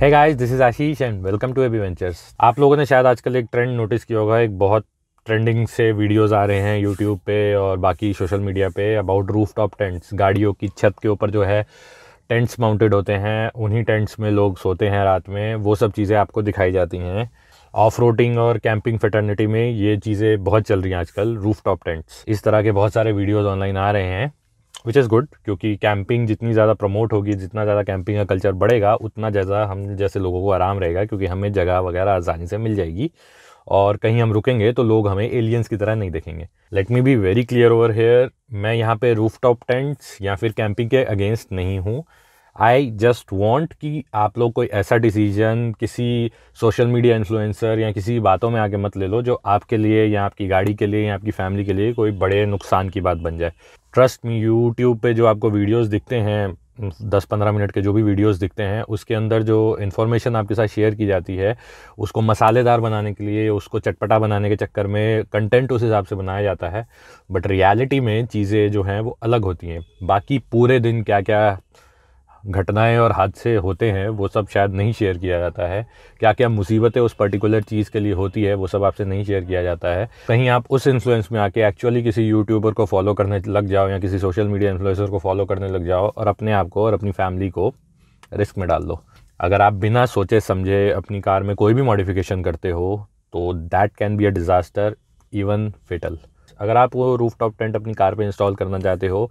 है guys this is Ashish and welcome to AB ventures आप लोगों ने शायद आजकल एक ट्रेंड नोटिस किया होगा एक बहुत ट्रेंडिंग से वीडियोस आ रहे हैं यूट्यूब पे और बाकी सोशल मीडिया पे अबाउट रूफ टॉप टेंट्स गाड़ियों की छत के ऊपर जो है टेंट्स माउंटेड होते हैं उन्हीं टेंट्स में लोग सोते हैं रात में वो सब चीज़ें आपको दिखाई जाती हैं ऑफ रोडिंग और कैंपिंग फेटर्निटी में ये चीज़ें बहुत चल रही हैं आजकल रूफ टॉप टेंट्स इस तरह के बहुत सारे वीडियोज़ ऑनलाइन आ रहे हैं विच इज़ गुड क्योंकि कैंपिंग जितनी ज़्यादा प्रमोट होगी जितना ज़्यादा कैंपिंग का कल्चर बढ़ेगा उतना ज़्यादा हम जैसे लोगों को आराम रहेगा क्योंकि हमें जगह वगैरह आसानी से मिल जाएगी और कहीं हम रुकेंगे तो लोग हमें एलियंस की तरह नहीं देखेंगे let me be very clear over here मैं यहाँ पे रूफ टॉप टेंट्स या फिर कैंपिंग के अगेंस्ट नहीं हूँ आई जस्ट वॉन्ट कि आप लोग कोई ऐसा डिसीजन किसी सोशल मीडिया इन्फ्लुएंसर या किसी बातों में आके मत ले लो जो आपके लिए या आपकी गाड़ी के लिए या आपकी फैमिली के लिए कोई बड़े नुकसान की बात बन जाए ट्रस्ट मी यूट्यूब पे जो आपको वीडियोस दिखते हैं दस पंद्रह मिनट के जो भी वीडियोस दिखते हैं उसके अंदर जो इन्फॉर्मेशन आपके साथ शेयर की जाती है उसको मसालेदार बनाने के लिए उसको चटपटा बनाने के चक्कर में कंटेंट उस हिसाब से बनाया जाता है बट रियलिटी में चीज़ें जो हैं वो अलग होती हैं बाकी पूरे दिन क्या क्या घटनाएं और हादसे होते हैं वो सब शायद नहीं शेयर किया जाता है क्या क्या मुसीबतें उस पर्टिकुलर चीज़ के लिए होती है वो सब आपसे नहीं शेयर किया जाता है कहीं आप उस इन्फ्लुएंस में आके एक्चुअली किसी यूट्यूबर को फॉलो करने लग जाओ या किसी सोशल मीडिया इन्फ्लुएंसर को फॉलो करने लग जाओ और अपने आप को और अपनी फैमिली को रिस्क में डाल दो अगर आप बिना सोचे समझे अपनी कार में कोई भी मॉडिफिकेशन करते हो तो that can be a disaster even fatal अगर आप वो रूफ टॉप टेंट अपनी कार पे इंस्टॉल करना चाहते हो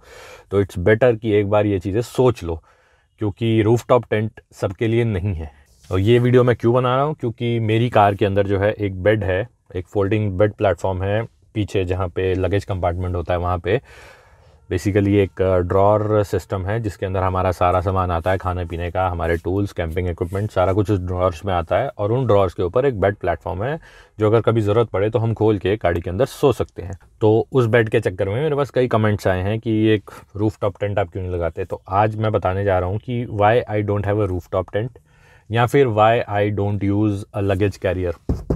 तो इट्स बेटर कि एक बार ये चीज़ें सोच लो क्योंकि रूफ़ टॉप टेंट सबके लिए नहीं है और ये वीडियो मैं क्यों बना रहा हूँ क्योंकि मेरी कार के अंदर जो है एक बेड है एक फोल्डिंग बेड प्लेटफॉर्म है पीछे जहाँ पे लगेज कंपार्टमेंट होता है वहाँ पे बेसिकली एक ड्रॉर uh, सिस्टम है जिसके अंदर हमारा सारा सामान आता है खाने पीने का हमारे टूल्स कैंपिंग इक्विपमेंट सारा कुछ उस ड्रॉर्स में आता है और उन ड्रॉर्स के ऊपर एक बेड प्लेटफॉर्म है जो अगर कभी ज़रूरत पड़े तो हम खोल के गाड़ी के अंदर सो सकते हैं तो उस बेड के चक्कर में मेरे पास कई कमेंट्स आए हैं कि एक रूफ टॉप टेंट आप क्यों नहीं लगाते तो आज मैं बताने जा रहा हूँ कि why I don't have a roof top tent या फिर why I don't use a luggage carrier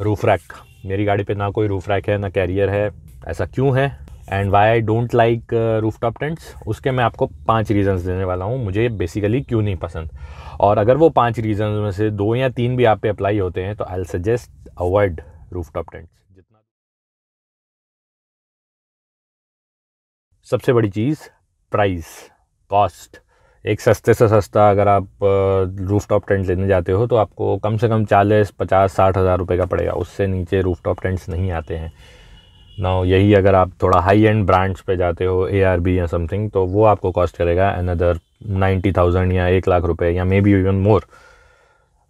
roof rack मेरी गाड़ी पे ना कोई रूफ रैक है ना कैरियर है ऐसा क्यों है and why I don't like roof top tents उसके मैं आपको पाँच रीज़न्स देने वाला हूँ मुझे बेसिकली क्यों नहीं पसंद और अगर वो पाँच रीजंस में से दो या तीन भी आप पे अप्लाई होते हैं तो I suggest avoid roof top tents जितना सबसे बड़ी चीज़ प्राइस कॉस्ट एक सस्ते से सस्ता अगर आप रूफ टॉप टेंट लेने जाते हो तो आपको कम से कम चालीस पचास साठ हज़ार रुपये का पड़ेगा उससे नीचे रूफ टॉप टेंट्स नहीं आते हैं नाउ यही अगर आप थोड़ा हाई एंड ब्रांड्स पे जाते हो ए आर बी या समथिंग तो वो आपको कॉस्ट करेगा एन अदर नाइन्टी थाउजेंड या एक लाख रुपए या maybe even more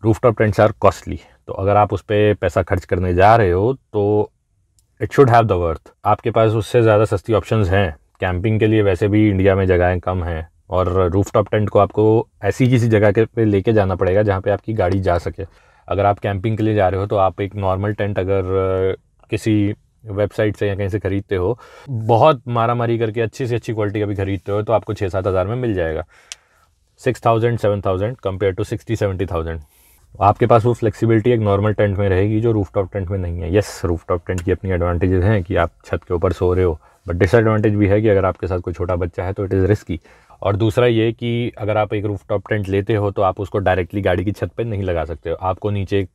roof top tents are costly तो अगर आप उस पर पैसा खर्च करने जा रहे हो तो it should have the worth आपके पास उससे ज़्यादा सस्ती ऑप्शन हैं कैंपिंग के लिए वैसे भी इंडिया में जगहें कम हैं और रूफ टॉप टेंट को आपको ऐसी किसी जगह के पे लेके जाना पड़ेगा जहाँ पे आपकी गाड़ी जा सके अगर आप कैंपिंग के लिए जा रहे हो तो आप एक नॉर्मल टेंट अगर किसी वेबसाइट से या कहीं से ख़रीदते हो बहुत मारा मारी करके अच्छी से अच्छी क्वालिटी का भी ख़रीदते हो तो आपको छः सात हज़ार में मिल जाएगा six thousand seven thousand compare to sixty seventy thousand आपके पास वो फ्लेक्सिबिलिटी एक नॉर्मल टेंट में रहेगी जो रूफ टॉप टेंट में नहीं है येस रूफ टॉप टेंट की अपनी एडवांटेजेस हैं कि आप छत के ऊपर सो रहे हो बट डिसएडवांटेज भी है कि अगर आपके साथ कोई छोटा बच्चा है तो इट इज़ रिस्की और दूसरा ये कि अगर आप एक रूफ टॉप टेंट लेते हो तो आप उसको डायरेक्टली गाड़ी की छत पर नहीं लगा सकते हो आपको नीचे एक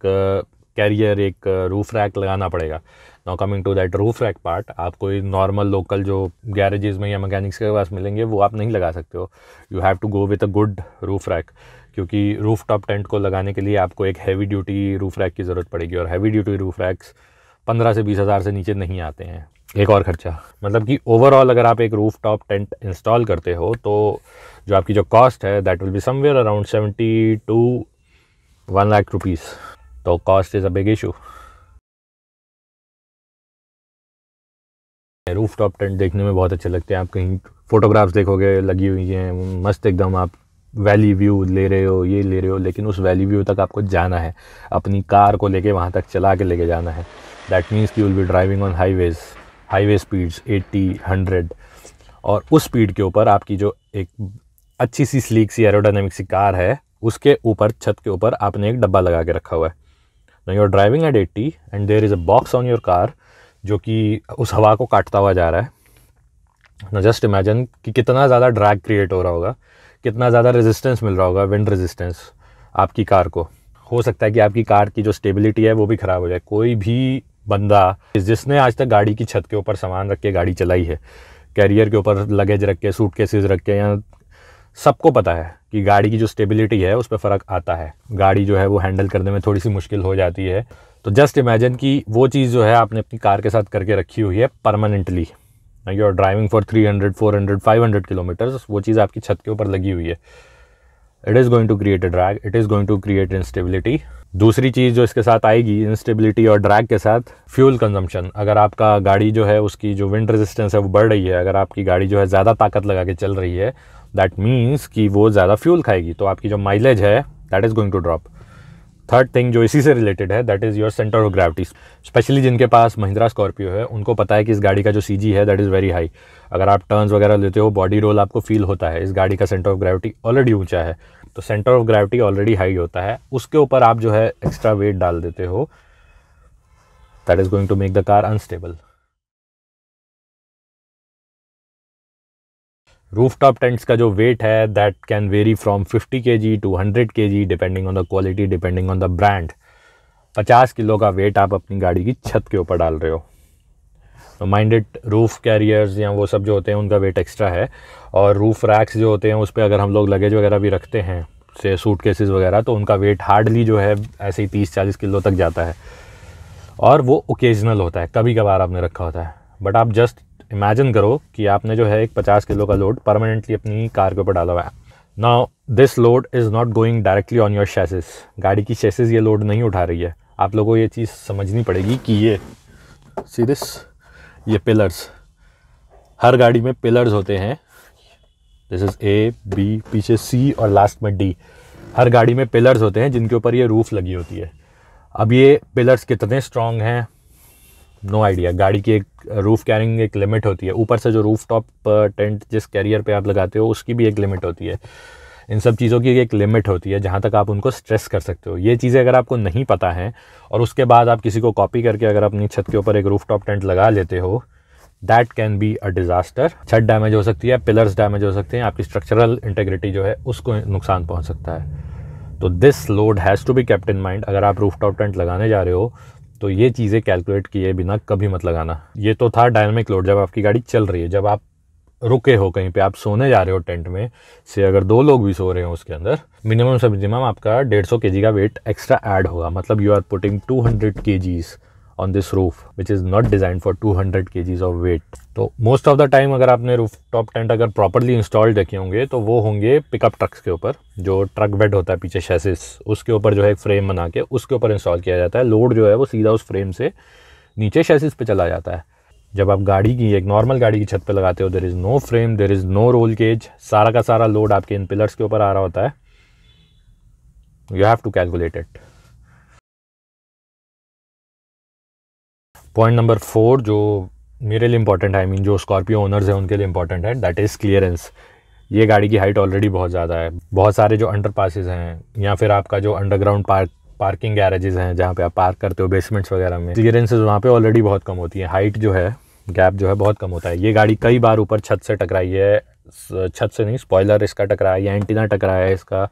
कैरियर एक रूफ रैक लगाना पड़ेगा now coming to that roof rack part आप कोई नॉर्मल लोकल जो गैरेजेज में या मैकेनिक्स के पास मिलेंगे वो आप नहीं लगा सकते हो you have to go with a good roof rack क्योंकि रूफ टॉप टेंट को लगाने के लिए आपको एक हैवी ड्यूटी रूफ रैक की ज़रूरत पड़ेगी और हैवी ड्यूटी रूफ रैक्स पंद्रह से बीस हज़ार से नीचे नहीं आते हैं एक और खर्चा मतलब कि ओवरऑल अगर आप एक रूफ टॉप टेंट इंस्टॉल करते हो तो जो आपकी जो कॉस्ट है that will be somewhere around seventy to one lakh rupees तो cost is a big issue roof top tent देखने में बहुत अच्छे लगते हैं आप कहीं फ़ोटोग्राफ्स देखोगे लगी हुई हैं मस्त एकदम आप वैली व्यू ले रहे हो ये ले रहे हो लेकिन उस वैली व्यू तक आपको जाना है अपनी कार को लेके वहाँ तक चला के लेके जाना है दैट मीन्स कि will be driving on highways highway speeds eighty hundred और उस स्पीड के ऊपर आपकी जो एक अच्छी सी स्लीक सी एरोडाइनमिक सी कार है उसके ऊपर छत के ऊपर आपने एक डब्बा लगा के रखा हुआ है you are driving at eighty and there is a box on your car जो कि उस हवा को काटता हुआ जा रहा है ना जस्ट इमेजिन कि कितना ज़्यादा ड्रैग क्रिएट हो रहा होगा कितना ज़्यादा रेजिस्टेंस मिल रहा होगा विंड रेजिस्टेंस आपकी कार को हो सकता है कि आपकी कार की जो स्टेबिलिटी है वो भी ख़राब हो जाए कोई भी बंदा जिसने आज तक गाड़ी की छत के ऊपर सामान रख के गाड़ी चलाई है कैरियर के ऊपर लगेज रख के सूट केसेज रख के या सबको पता है कि गाड़ी की जो स्टेबिलिटी है उस पर फ़र्क आता है गाड़ी जो है वो हैंडल करने में थोड़ी सी मुश्किल हो जाती है तो जस्ट इमेजिन कि वो चीज़ जो है आपने अपनी कार के साथ करके रखी हुई है permanently you are driving for three hundred four hundred five hundred kilometres वो चीज़ आपकी छत के ऊपर लगी हुई है it is going to create a drag it is going to create instability दूसरी चीज़ जो इसके साथ आएगी इंस्टेबिलिटी और ड्रैग के साथ फ्यूल कंजम्पशन अगर आपका गाड़ी जो है उसकी जो विंड रेजिस्टेंस है वो बढ़ रही है अगर आपकी गाड़ी जो है ज़्यादा ताकत लगा के चल रही है दैट मीन्स कि वो ज़्यादा फ्यूल खाएगी तो आपकी जो माइलेज है that is going to drop third thing जो इसी से रिलेटेड है that is your centre of gravity specially जिनके पास महिंद्रा स्कॉर्पियो है उनको पता है कि इस गाड़ी का जो सी है दैट इज़ वेरी हाई अगर आप टर्न्स वगैरह लेते हो बॉडी रोल आपको फील होता है इस गाड़ी का सेंटर ऑफ ग्रेविटी ऑलरेडी ऊंचा है तो centre of gravity already high होता है उसके ऊपर आप जो है एक्स्ट्रा वेट डाल देते हो that is going to make the car unstable roof top tents का जो वेट है दैट कैन वेरी फ्रॉम 50 के जी two hundred KG depending on the quality depending on the brand 50 kilo का weight आप अपनी गाड़ी की छत के ऊपर डाल रहे हो तो माइंडेड रूफ़ कैरियर्स या वो सब जो होते हैं उनका वेट एक्स्ट्रा है और रूफ़ रैक्स जो होते हैं उस पर अगर हम लोग लगेज वगैरह भी रखते हैं से सूट केसेस वगैरह तो उनका वेट हार्डली जो है ऐसे ही तीस चालीस किलो तक जाता है और वो ओकेजनल होता है कभी कभार आपने रखा होता है बट आप जस्ट इमेजिन करो कि आपने जो है एक पचास किलो का लोड परमानेंटली अपनी कार के ऊपर डाला हुआ है ना this load is not going directly on your chassis गाड़ी की शेसिस ये लोड नहीं उठा रही है आप लोगों को ये चीज़ समझनी पड़ेगी कि ये सी दिस ये पिलर्स हर गाड़ी में पिलर्स होते हैं दिस इज़ ए बी पीछे सी और लास्ट में डी हर गाड़ी में पिलर्स होते हैं जिनके ऊपर ये रूफ़ लगी होती है अब ये पिलर्स कितने स्ट्रॉन्ग हैं नो आइडिया गाड़ी की एक रूफ़ कैरिंग एक लिमिट होती है ऊपर से जो रूफ़ टॉप टेंट जिस कैरियर पे आप लगाते हो उसकी भी एक लिमिट होती है इन सब चीज़ों की एक लिमिट होती है जहाँ तक आप उनको स्ट्रेस कर सकते हो ये चीज़ें अगर आपको नहीं पता हैं और उसके बाद आप किसी को कॉपी करके अगर अपनी छत के ऊपर एक रूफ टॉप टेंट लगा लेते हो that can be a disaster छत डैमेज हो सकती है पिलर्स डैमेज हो सकते हैं आपकी स्ट्रक्चरल इंटेग्रिटी जो है उसको नुकसान पहुँच सकता है तो this load has to be kept in mind अगर आप रूफ टॉप टेंट लगाने जा रहे हो तो ये चीज़ें कैलकुलेट किए बिना कभी मत लगाना ये तो था डायनमिक लोड जब आपकी गाड़ी चल रही है जब आप रुके हो कहीं पे आप सोने जा रहे हो टेंट में से अगर दो लोग भी सो रहे हो उसके अंदर मिनिमम सब मिनिमम आपका डेढ़ सौ का वेट एक्स्ट्रा ऐड होगा मतलब you are putting two hundred KGs on this roof which is not designed for two hundred KGs of weight तो मोस्ट ऑफ द टाइम अगर आपने रूफ टॉप टेंट अगर properly install रखे होंगे तो वो होंगे पिकअप ट्रक्स के ऊपर जो ट्रक बेड होता है पीछे शेसिस उसके ऊपर जो है एक फ्रेम बना के उसके ऊपर इंस्टॉल किया जाता है लोड जो है वो सीधा उस फ्रेम से नीचे शेसिस पे चला जाता है जब आप गाड़ी की एक नॉर्मल गाड़ी की छत पर लगाते हो there is no frame there is no roll cage सारा का सारा लोड आपके इन पिलर्स के ऊपर आ रहा होता है you have to calculate it point number four जो मेरे लिए इंपॉर्टेंट है आई मीन जो स्कॉर्पियो ओनर्स हैं उनके लिए इंपॉर्टेंट है दैट इज़ क्लियरेंस ये गाड़ी की हाइट ऑलरेडी बहुत ज़्यादा है बहुत सारे जो अंडर पासिस हैं या फिर आपका जो अंडरग्राउंड पार्क पार्किंग गैरेजेज हैं जहाँ पे आप पार्क करते हो बेसमेंट्स वगैरह में क्लियरेंसेज वहाँ पे ऑलरेडी बहुत कम होती है हाइट जो है गैप जो है बहुत कम होता है ये गाड़ी कई बार ऊपर छत से टकराई है छत से नहीं स्पॉयलर इसका टकरा है या एंटीना टकराया है इसका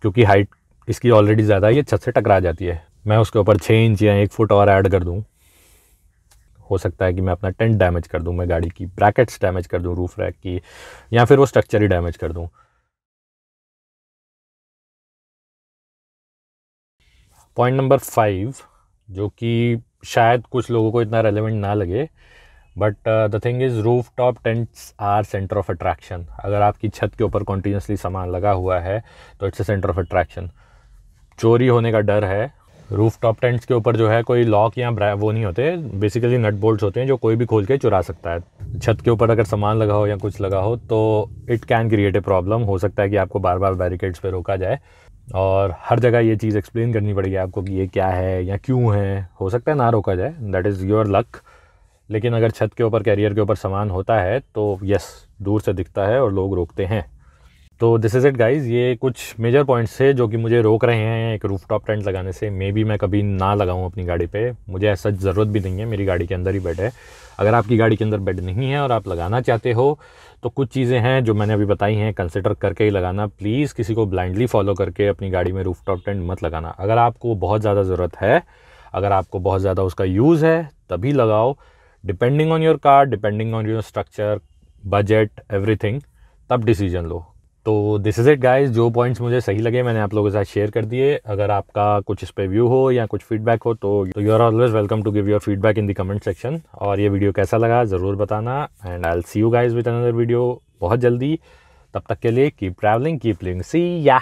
क्योंकि हाइट इसकी ऑलरेडी ज़्यादा है ये छत से टकरा जाती है मैं उसके ऊपर छः इंच या एक फुट और ऐड कर दूँ हो सकता है कि मैं अपना टेंट डैमेज कर दूँ मैं गाड़ी की ब्रैकेट्स डैमेज कर दूँ रूफ रैक की या फिर वो स्ट्रक्चर ही डैमेज कर दूँ पॉइंट नंबर फाइव जो कि शायद कुछ लोगों को इतना रेलिवेंट ना लगे but the thing is roof top tents are centre of attraction अगर आपकी छत के ऊपर कॉन्टीन्यूसली सामान लगा हुआ है तो it's a centre of attraction चोरी होने का डर है रूफ टॉप टेंट्स के ऊपर जो है कोई लॉक या वो नहीं होते बेसिकली नट बोल्ट होते हैं जो कोई भी खोल के चुरा सकता है छत के ऊपर अगर सामान लगा हो या कुछ लगा हो तो it can create a problem हो सकता है कि आपको बार बार बैरिकेड्स पर रोका जाए और हर जगह ये चीज़ एक्सप्लेन करनी पड़ेगी आपको कि ये क्या है या क्यों है हो सकता है ना रोका जाए दैट इज़ योर लक लेकिन अगर छत के ऊपर कैरियर के ऊपर सामान होता है तो यस दूर से दिखता है और लोग रोकते हैं तो दिस इज़ इट गाइज़ ये कुछ मेजर पॉइंट्स थे जो कि मुझे रोक रहे हैं एक रूफ टॉप टेंट लगाने से मे बी मैं कभी ना लगाऊँ अपनी गाड़ी पे मुझे ऐसा ज़रूरत भी नहीं है मेरी गाड़ी के अंदर ही बेड है अगर आपकी गाड़ी के अंदर बेड नहीं है और आप लगाना चाहते हो तो कुछ चीज़ें हैं जो मैंने अभी बताई हैं कंसिडर करके ही लगाना प्लीज़ किसी को ब्लाइंडली फॉलो करके अपनी गाड़ी में रूफ टॉप टेंट मत लगाना अगर आपको बहुत ज़्यादा ज़रूरत है अगर आपको बहुत ज़्यादा उसका यूज़ है तभी लगाओ depending on your car depending on your structure budget everything तब डिसीजन लो तो दिस इज़ इट गाइस जो पॉइंट्स मुझे सही लगे मैंने आप लोगों के साथ शेयर कर दिए अगर आपका कुछ इस पर व्यू हो या कुछ फीडबैक हो तो you are always welcome to give your feedback in the comment section और ये वीडियो कैसा लगा ज़रूर बताना and I'll see you guys with another video बहुत जल्दी तब तक के लिए कीप ट्रैवलिंग कीप लिंग सी या